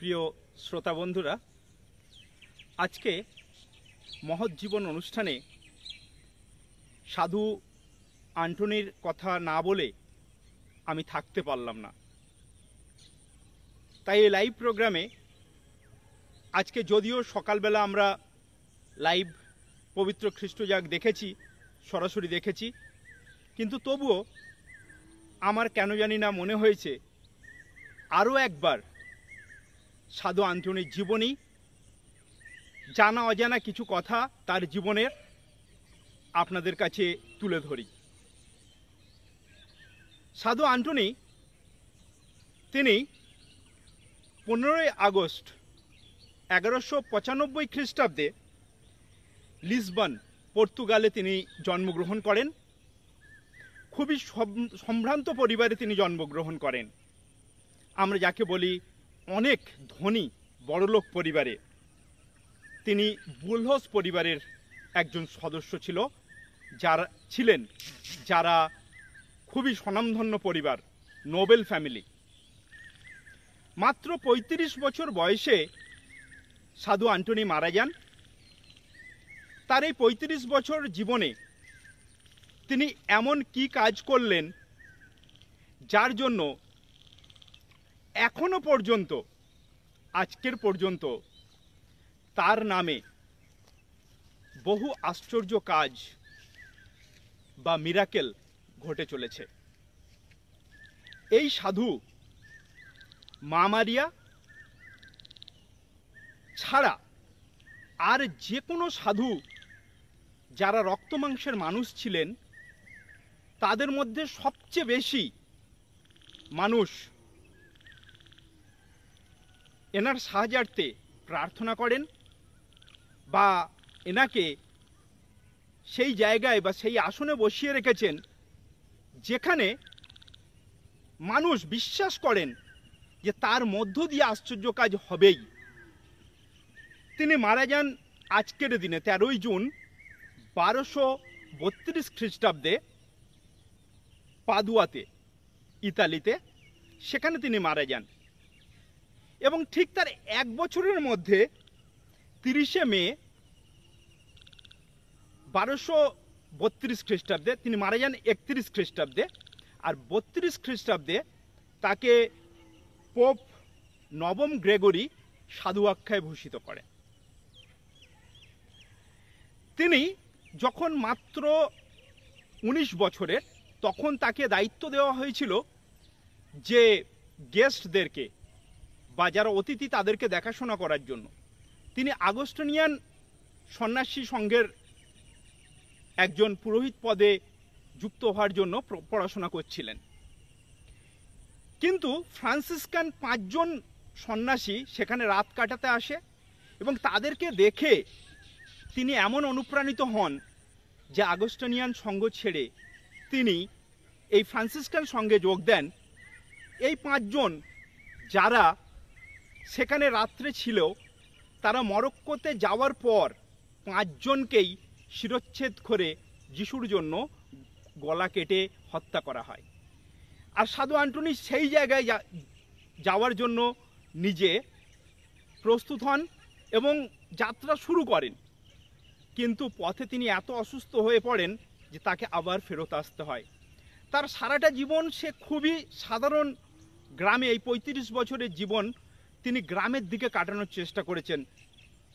প্রিয় শ্রোতা বন্ধুরা আজকে মহৎ জীবন অনুষ্ঠানে সাধু আন্টনির কথা না বলে আমি থাকতে পারলাম না তাই এই লাইভ প্রোগ্রামে আজকে যদিও সকালবেলা আমরা লাইভ পবিত্র খ্রিস্টজাগ দেখেছি সরাসরি দেখেছি কিন্তু তবুও আমার কেন জানি না মনে হয়েছে আরও একবার সাধু আন্তনির জীবনী জানা অজানা কিছু কথা তার জীবনের আপনাদের কাছে তুলে ধরি সাধু আন্টনি তিনি পনেরোই আগস্ট এগারোশো পঁচানব্বই খ্রিস্টাব্দে লিসবন পর্তুগালে তিনি জন্মগ্রহণ করেন খুবই সম্ভ্রান্ত পরিবারে তিনি জন্মগ্রহণ করেন আমরা যাকে বলি অনেক ধনী বড়লোক পরিবারে তিনি বুলহস পরিবারের একজন সদস্য ছিল যারা ছিলেন যারা খুবই স্বনামধন্য পরিবার নোবেল ফ্যামিলি মাত্র ৩৫ বছর বয়সে সাধু আন্টনি মারা যান তার এই পঁয়ত্রিশ বছর জীবনে তিনি এমন কি কাজ করলেন যার জন্য এখনও পর্যন্ত আজকের পর্যন্ত তার নামে বহু আশ্চর্য কাজ বা মিরাকেল ঘটে চলেছে এই সাধু মামারিয়া ছাড়া আর যে কোনো সাধু যারা রক্ত মাংসের মানুষ ছিলেন তাদের মধ্যে সবচেয়ে বেশি মানুষ এনার সাহায্যার্থে প্রার্থনা করেন বা এনাকে সেই জায়গায় বা সেই আসনে বসিয়ে রেখেছেন যেখানে মানুষ বিশ্বাস করেন যে তার মধ্য দিয়ে আশ্চর্য কাজ হবেই তিনি মারা যান আজকের দিনে তেরোই জুন বারোশো বত্রিশ খ্রিস্টাব্দে পাদুয়াতে ইতালিতে সেখানে তিনি মারা যান এবং ঠিক তার এক বছরের মধ্যে তিরিশে মে বারোশো বত্রিশ খ্রিস্টাব্দে তিনি মারা যান একত্রিশ খ্রিস্টাব্দে আর বত্রিশ খ্রিস্টাব্দে তাকে পোপ নবম গ্রেগরি সাধু আখ্যায় ভূষিত করে তিনি যখন মাত্র ১৯ বছরের তখন তাকে দায়িত্ব দেওয়া হয়েছিল যে গেস্টদেরকে বা যারা অতিথি তাদেরকে দেখাশোনা করার জন্য তিনি আগস্টনিয়ান সন্ন্যাসী সংঘের একজন পুরোহিত পদে যুক্ত হওয়ার জন্য পড়াশোনা করছিলেন কিন্তু ফ্রান্সিসকান পাঁচজন সন্ন্যাসী সেখানে রাত কাটাতে আসে এবং তাদেরকে দেখে তিনি এমন অনুপ্রাণিত হন যে আগস্টনিয়ান সঙ্গ ছেড়ে তিনি এই ফ্রান্সিসকান সঙ্গে যোগ দেন এই পাঁচজন যারা সেখানে রাত্রে ছিল তারা মরক্কোতে যাওয়ার পর পাঁচজনকেই শিরচ্ছেদ করে যিশুর জন্য গলা কেটে হত্যা করা হয় আর সাধু আন্টনি সেই জায়গায় যাওয়ার জন্য নিজে প্রস্তুত হন এবং যাত্রা শুরু করেন কিন্তু পথে তিনি এত অসুস্থ হয়ে পড়েন যে তাকে আবার ফেরত আসতে হয় তার সারাটা জীবন সে খুবই সাধারণ গ্রামে এই পঁয়ত্রিশ বছরের জীবন তিনি গ্রামের দিকে কাটানোর চেষ্টা করেছেন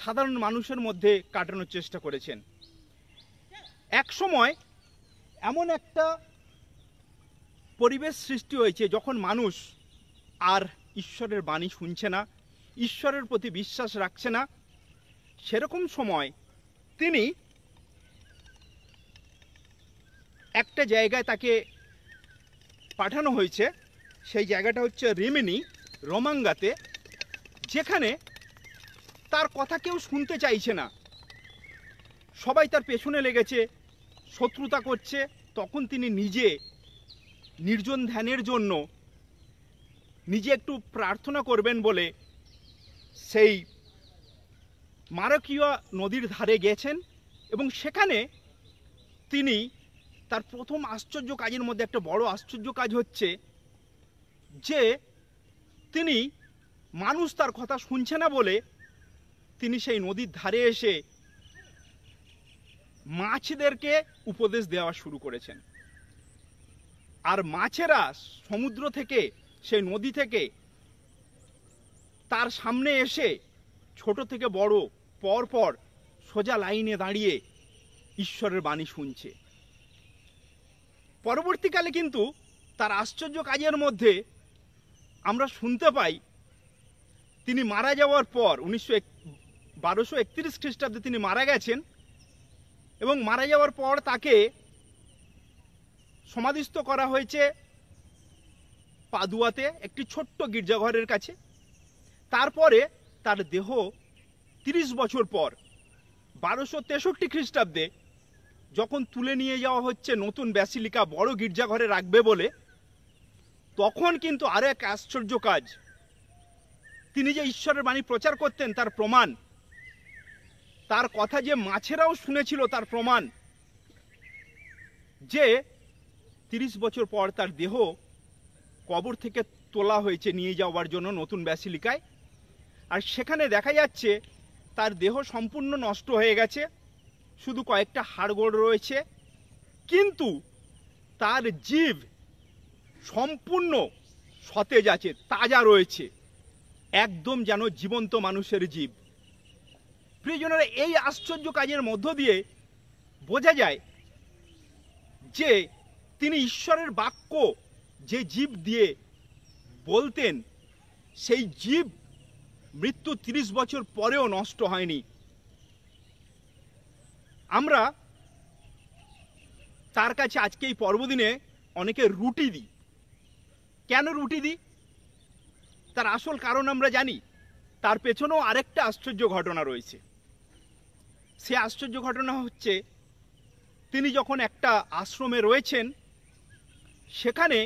সাধারণ মানুষের মধ্যে কাটানোর চেষ্টা করেছেন এক সময় এমন একটা পরিবেশ সৃষ্টি হয়েছে যখন মানুষ আর ঈশ্বরের বাণী শুনছে না ঈশ্বরের প্রতি বিশ্বাস রাখছে না সেরকম সময় তিনি একটা জায়গায় তাকে পাঠানো হয়েছে সেই জায়গাটা হচ্ছে রিমিনি রোমাঙ্গাতে যেখানে তার কথা কেউ শুনতে চাইছে না সবাই তার পেছনে লেগেছে শত্রুতা করছে তখন তিনি নিজে নির্জন ধ্যানের জন্য নিজে একটু প্রার্থনা করবেন বলে সেই মারকীয় নদীর ধারে গেছেন এবং সেখানে তিনি তার প্রথম আশ্চর্য কাজের মধ্যে একটা বড় আশ্চর্য কাজ হচ্ছে যে তিনি মানুষ তার কথা শুনছে না বলে তিনি সেই নদীর ধারে এসে মাছদেরকে উপদেশ দেওয়া শুরু করেছেন আর মাছেরা সমুদ্র থেকে সেই নদী থেকে তার সামনে এসে ছোট থেকে বড় পর পর সোজা লাইনে দাঁড়িয়ে ঈশ্বরের বাণী শুনছে পরবর্তীকালে কিন্তু তার আশ্চর্য কাজের মধ্যে আমরা শুনতে পাই তিনি মারা যাওয়ার পর উনিশশো বারোশো একত্রিশ খ্রিস্টাব্দে তিনি মারা গেছেন এবং মারা যাওয়ার পর তাকে সমাধিস্থ করা হয়েছে পাদুয়াতে একটি ছোট্ট গির্জাঘরের কাছে তারপরে তার দেহ ৩০ বছর পর বারোশো তেষট্টি খ্রিস্টাব্দে যখন তুলে নিয়ে যাওয়া হচ্ছে নতুন ব্যাসিলিকা বড় গির্জাঘরে রাখবে বলে তখন কিন্তু আরেক এক আশ্চর্য কাজ তিনি যে ঈশ্বরের বাণী প্রচার করতেন তার প্রমাণ তার কথা যে মাছেরাও শুনেছিল তার প্রমাণ যে তিরিশ বছর পর তার দেহ কবর থেকে তোলা হয়েছে নিয়ে যাওয়ার জন্য নতুন ব্যাসিলিকায় আর সেখানে দেখা যাচ্ছে তার দেহ সম্পূর্ণ নষ্ট হয়ে গেছে শুধু কয়েকটা হাড়গোড় রয়েছে কিন্তু তার জীব সম্পূর্ণ সতেজ আছে তাজা রয়েছে একদম যেন জীবন্ত মানুষের জীব প্রিয়জনেরা এই আশ্চর্য কাজের মধ্য দিয়ে বোঝা যায় যে তিনি ঈশ্বরের বাক্য যে জীব দিয়ে বলতেন সেই জীব মৃত্যু ৩০ বছর পরেও নষ্ট হয়নি আমরা তার কাছে আজকে এই পর্বদিনে অনেকে রুটি দিই কেন রুটি দিই তার আসল কারণ আমরা জানি তার পেছনেও আরেকটা আশ্চর্য ঘটনা রয়েছে সে আশ্চর্য ঘটনা হচ্ছে তিনি যখন একটা আশ্রমে রয়েছেন সেখানে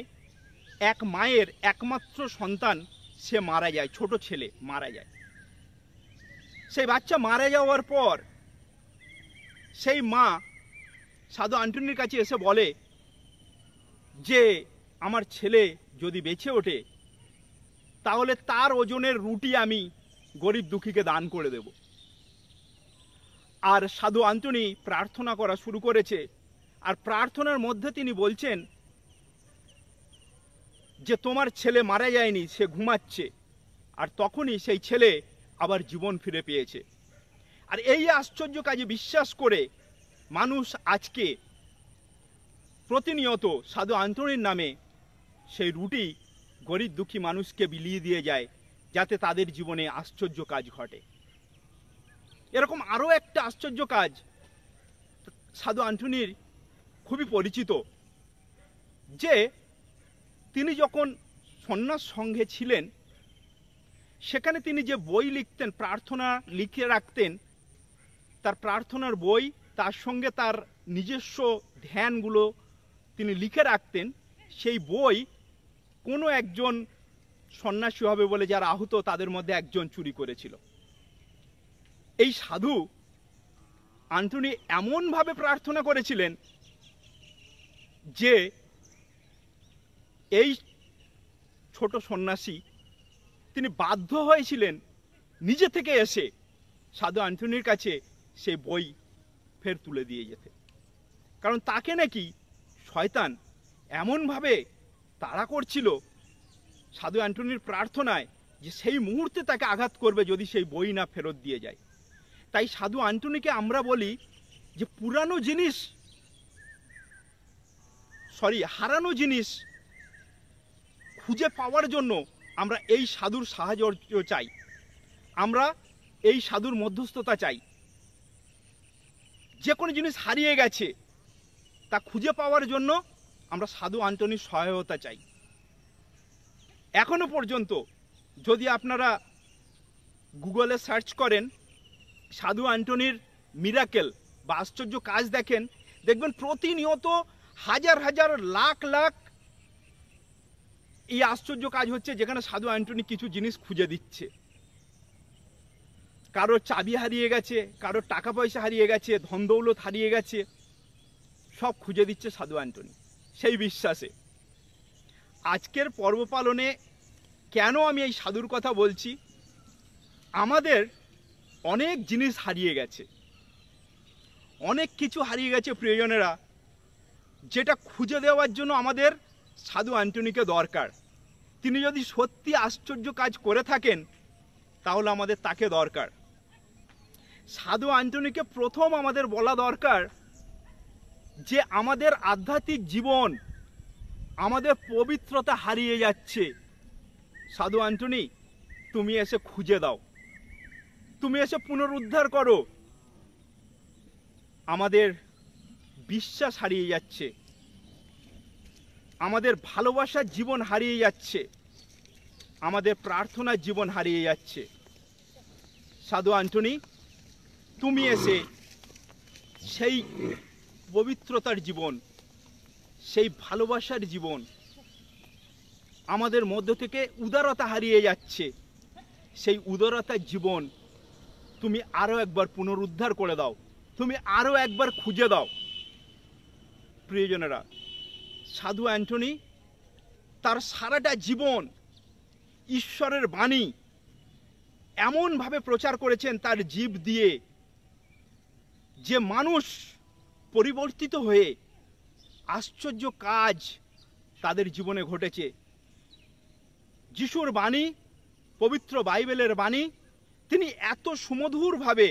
এক মায়ের একমাত্র সন্তান সে মারা যায় ছোট ছেলে মারা যায় সেই বাচ্চা মারা যাওয়ার পর সেই মা সাধু আন্টনির কাছে এসে বলে যে আমার ছেলে যদি বেঁচে ওঠে তাহলে তার ওজনের রুটি আমি গরিব দুঃখীকে দান করে দেব আর সাধু আন্তনি প্রার্থনা করা শুরু করেছে আর প্রার্থনার মধ্যে তিনি বলছেন যে তোমার ছেলে মারা যায়নি সে ঘুমাচ্ছে আর তখনই সেই ছেলে আবার জীবন ফিরে পেয়েছে আর এই আশ্চর্য কাজে বিশ্বাস করে মানুষ আজকে প্রতিনিয়ত সাধু আন্তনির নামে সেই রুটি গরিব দুঃখী মানুষকে বিলিয়ে দিয়ে যায় যাতে তাদের জীবনে আশ্চর্য কাজ ঘটে এরকম আরও একটা আশ্চর্য কাজ সাধু আন্টনির খুবই পরিচিত যে তিনি যখন সন্ন্যাস সঙ্ঘে ছিলেন সেখানে তিনি যে বই লিখতেন প্রার্থনা লিখে রাখতেন তার প্রার্থনার বই তার সঙ্গে তার নিজস্ব ধ্যানগুলো তিনি লিখে রাখতেন সেই বই কোনো একজন সন্ন্যাসী হবে বলে যারা আহত তাদের মধ্যে একজন চুরি করেছিল এই সাধু আন্টনি এমনভাবে প্রার্থনা করেছিলেন যে এই ছোট সন্ন্যাসী তিনি বাধ্য হয়েছিলেন নিজে থেকে এসে সাধু আন্টনির কাছে সে বই ফের তুলে দিয়ে যেতে কারণ তাকে নাকি শয়তান এমনভাবে তাড়া করছিল সাধু অ্যান্টনির প্রার্থনায় যে সেই মুহূর্তে তাকে আঘাত করবে যদি সেই বই না ফেরত দিয়ে যায় তাই সাধু অ্যান্টনিকে আমরা বলি যে পুরানো জিনিস সরি হারানো জিনিস খুঁজে পাওয়ার জন্য আমরা এই সাধুর সাহায্য চাই আমরা এই সাধুর মধ্যস্থতা চাই যে কোনো জিনিস হারিয়ে গেছে তা খুঁজে পাওয়ার জন্য আমরা সাধু আন্টনির সহায়তা চাই এখনও পর্যন্ত যদি আপনারা গুগলে সার্চ করেন সাধু আন্টনির মিরাকেল বা আশ্চর্য কাজ দেখেন দেখবেন প্রতিনিয়ত হাজার হাজার লাখ লাখ এই আশ্চর্য কাজ হচ্ছে যেখানে সাধু আন্টনি কিছু জিনিস খুঁজে দিচ্ছে কারো চাবি হারিয়ে গেছে কারো টাকা পয়সা হারিয়ে গেছে ধন দৌলত হারিয়ে গেছে সব খুঁজে দিচ্ছে সাধু আন্টনি সেই বিশ্বাসে আজকের পর্ব পালনে কেন আমি এই সাধুর কথা বলছি আমাদের অনেক জিনিস হারিয়ে গেছে অনেক কিছু হারিয়ে গেছে প্রিয়জনেরা যেটা খুঁজে দেওয়ার জন্য আমাদের সাধু অ্যান্টনিকে দরকার তিনি যদি সত্যি আশ্চর্য কাজ করে থাকেন তাহলে আমাদের তাকে দরকার সাধু অ্যান্টনিকে প্রথম আমাদের বলা দরকার যে আমাদের আধ্যাত্মিক জীবন আমাদের পবিত্রতা হারিয়ে যাচ্ছে সাধু আন্টনি তুমি এসে খুঁজে দাও তুমি এসে পুনরুদ্ধার করো আমাদের বিশ্বাস হারিয়ে যাচ্ছে আমাদের ভালোবাসার জীবন হারিয়ে যাচ্ছে আমাদের প্রার্থনার জীবন হারিয়ে যাচ্ছে সাধু আন্টনি তুমি এসে সেই পবিত্রতার জীবন সেই ভালোবাসার জীবন আমাদের মধ্য থেকে উদারতা হারিয়ে যাচ্ছে সেই উদারতার জীবন তুমি আরও একবার পুনরুদ্ধার করে দাও তুমি আরও একবার খুঁজে দাও প্রিয়জনেরা সাধু অ্যান্টনি তার সারাটা জীবন ঈশ্বরের বাণী এমনভাবে প্রচার করেছেন তার জীব দিয়ে যে মানুষ পরিবর্তিত হয়ে আশ্চর্য কাজ তাদের জীবনে ঘটেছে যিশুর বাণী পবিত্র বাইবেলের বাণী তিনি এত সুমধুরভাবে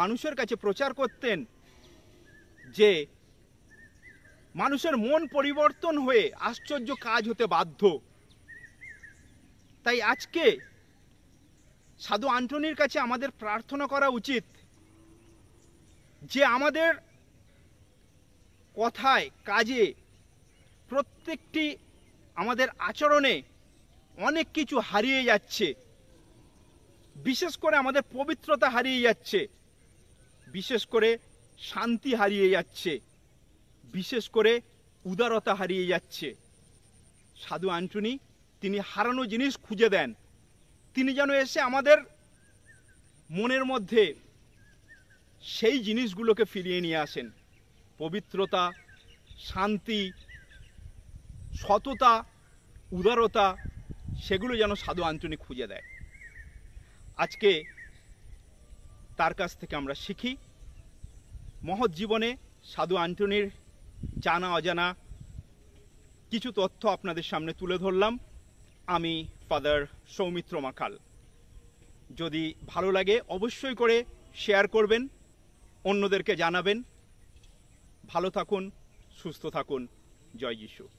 মানুষের কাছে প্রচার করতেন যে মানুষের মন পরিবর্তন হয়ে আশ্চর্য কাজ হতে বাধ্য তাই আজকে সাধু আন্টনির কাছে আমাদের প্রার্থনা করা উচিত যে আমাদের কথায় কাজে প্রত্যেকটি আমাদের আচরণে অনেক কিছু হারিয়ে যাচ্ছে বিশেষ করে আমাদের পবিত্রতা হারিয়ে যাচ্ছে বিশেষ করে শান্তি হারিয়ে যাচ্ছে বিশেষ করে উদারতা হারিয়ে যাচ্ছে সাধু আন্টনি তিনি হারানো জিনিস খুঁজে দেন তিনি যেন এসে আমাদের মনের মধ্যে সেই জিনিসগুলোকে ফিরিয়ে নিয়ে আসেন পবিত্রতা শান্তি সততা উদারতা সেগুলো যেন সাধু আঞ্চনি খুঁজে দেয় আজকে তার কাছ থেকে আমরা শিখি মহৎ জীবনে সাধু আন্টনির জানা অজানা কিছু তথ্য আপনাদের সামনে তুলে ধরলাম আমি ফাদার সৌমিত্র মাখাল যদি ভালো লাগে অবশ্যই করে শেয়ার করবেন অন্যদেরকে জানাবেন ভালো থাকুন সুস্থ থাকুন জয় যিশু